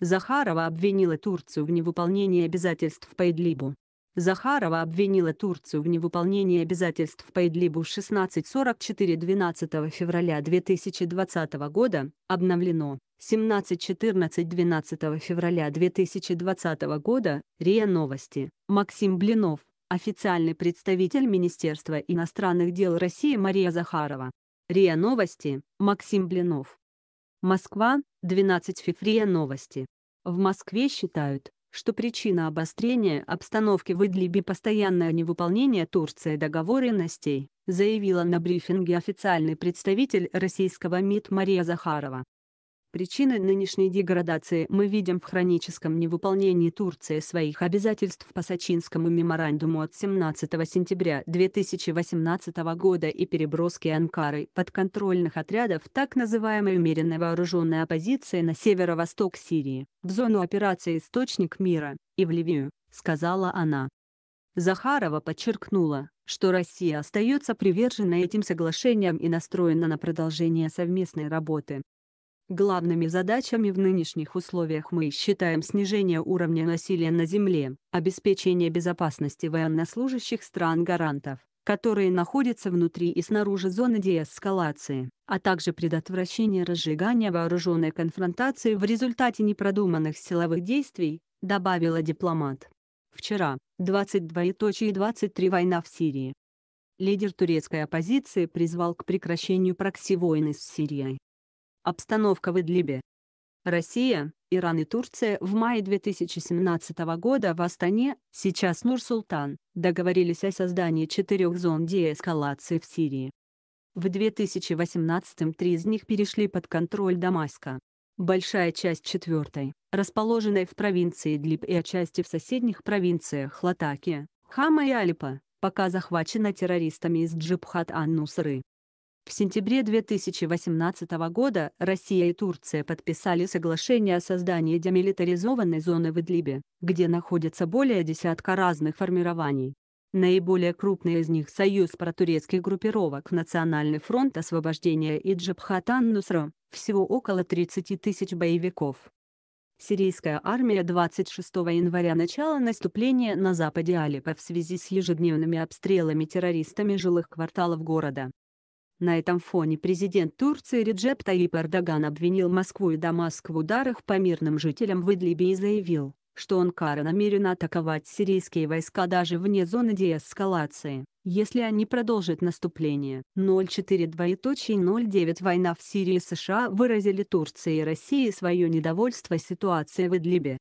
Захарова обвинила Турцию в невыполнении обязательств по Идлибу. Захарова обвинила Турцию в невыполнении обязательств по Идлибу 1644 12 февраля 2020 года, обновлено 17:14 12 февраля 2020 года, РИА Новости, Максим Блинов, официальный представитель Министерства иностранных дел России Мария Захарова. РИА Новости, Максим Блинов. Москва, 12 февраля новости. В Москве считают, что причина обострения обстановки в Идлибе постоянное невыполнение Турции договоренностей, заявила на брифинге официальный представитель российского МИД Мария Захарова. Причины нынешней деградации мы видим в хроническом невыполнении Турции своих обязательств по Сочинскому меморандуму от 17 сентября 2018 года и переброске Анкары подконтрольных отрядов так называемой умеренной вооруженной оппозиции на северо-восток Сирии, в зону операции «Источник мира» и в Ливию, сказала она. Захарова подчеркнула, что Россия остается привержена этим соглашениям и настроена на продолжение совместной работы. Главными задачами в нынешних условиях мы считаем снижение уровня насилия на земле, обеспечение безопасности военнослужащих стран-гарантов, которые находятся внутри и снаружи зоны деэскалации, а также предотвращение разжигания вооруженной конфронтации в результате непродуманных силовых действий, добавила дипломат. Вчера, 22.23 война в Сирии. Лидер турецкой оппозиции призвал к прекращению прокси войны с Сирией. Обстановка в Идлибе. Россия, Иран и Турция в мае 2017 года в Астане, сейчас Нур-Султан, договорились о создании четырех зон деэскалации в Сирии. В 2018 м три из них перешли под контроль Дамаска. Большая часть четвертой, расположенной в провинции Длиб и отчасти в соседних провинциях Латаки, Хама и Алипа, пока захвачена террористами из Джибхат Ан-Нусры. В сентябре 2018 года Россия и Турция подписали соглашение о создании демилитаризованной зоны в Идлибе, где находится более десятка разных формирований. Наиболее крупные из них – Союз протурецких группировок Национальный фронт освобождения и Джабхатан Нусра, всего около 30 тысяч боевиков. Сирийская армия 26 января начала наступления на западе Алеппо в связи с ежедневными обстрелами террористами жилых кварталов города. На этом фоне президент Турции Реджеп Таип Эрдоган обвинил Москву и Дамаск в ударах по мирным жителям в Идлибе и заявил, что Анкара намерена атаковать сирийские войска даже вне зоны деэскалации, если они продолжат наступление. 04.09 Война в Сирии США выразили Турции и России свое недовольство ситуацией в Идлибе,